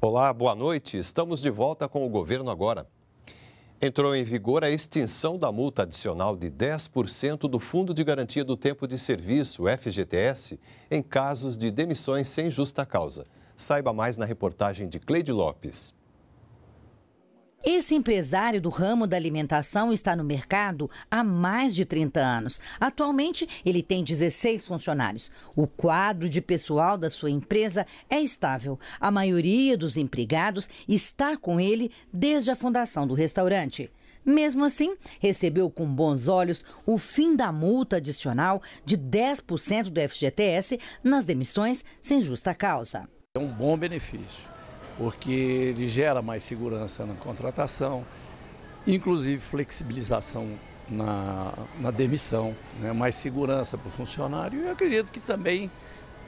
Olá, boa noite. Estamos de volta com o governo agora. Entrou em vigor a extinção da multa adicional de 10% do Fundo de Garantia do Tempo de Serviço, FGTS, em casos de demissões sem justa causa. Saiba mais na reportagem de Cleide Lopes. Esse empresário do ramo da alimentação está no mercado há mais de 30 anos. Atualmente, ele tem 16 funcionários. O quadro de pessoal da sua empresa é estável. A maioria dos empregados está com ele desde a fundação do restaurante. Mesmo assim, recebeu com bons olhos o fim da multa adicional de 10% do FGTS nas demissões sem justa causa. É um bom benefício porque ele gera mais segurança na contratação, inclusive flexibilização na, na demissão, né? mais segurança para o funcionário e acredito que também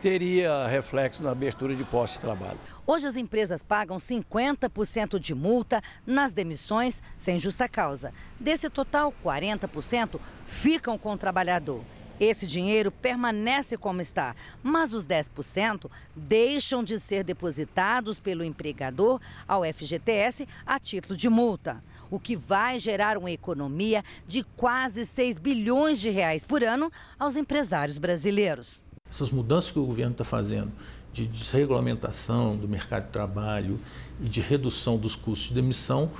teria reflexo na abertura de postos de trabalho. Hoje as empresas pagam 50% de multa nas demissões sem justa causa. Desse total, 40% ficam com o trabalhador. Esse dinheiro permanece como está, mas os 10% deixam de ser depositados pelo empregador ao FGTS a título de multa, o que vai gerar uma economia de quase 6 bilhões de reais por ano aos empresários brasileiros. Essas mudanças que o governo está fazendo de desregulamentação do mercado de trabalho e de redução dos custos de demissão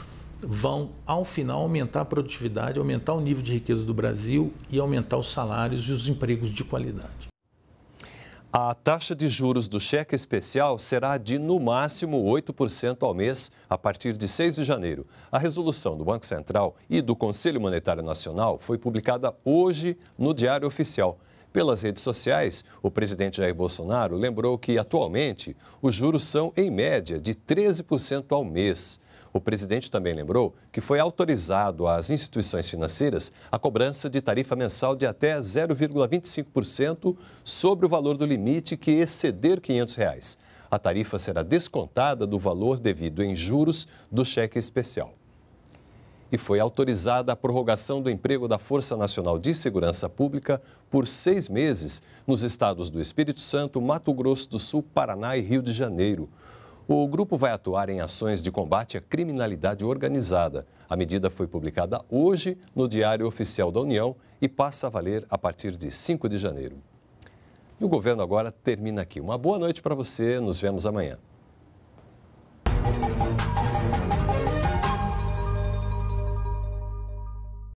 vão, ao final, aumentar a produtividade, aumentar o nível de riqueza do Brasil e aumentar os salários e os empregos de qualidade. A taxa de juros do cheque especial será de, no máximo, 8% ao mês a partir de 6 de janeiro. A resolução do Banco Central e do Conselho Monetário Nacional foi publicada hoje no Diário Oficial. Pelas redes sociais, o presidente Jair Bolsonaro lembrou que, atualmente, os juros são, em média, de 13% ao mês. O presidente também lembrou que foi autorizado às instituições financeiras a cobrança de tarifa mensal de até 0,25% sobre o valor do limite que exceder R$ 500. Reais. A tarifa será descontada do valor devido em juros do cheque especial e foi autorizada a prorrogação do emprego da Força Nacional de Segurança Pública por seis meses nos estados do Espírito Santo, Mato Grosso do Sul, Paraná e Rio de Janeiro. O grupo vai atuar em ações de combate à criminalidade organizada. A medida foi publicada hoje no Diário Oficial da União e passa a valer a partir de 5 de janeiro. E o governo agora termina aqui. Uma boa noite para você. Nos vemos amanhã.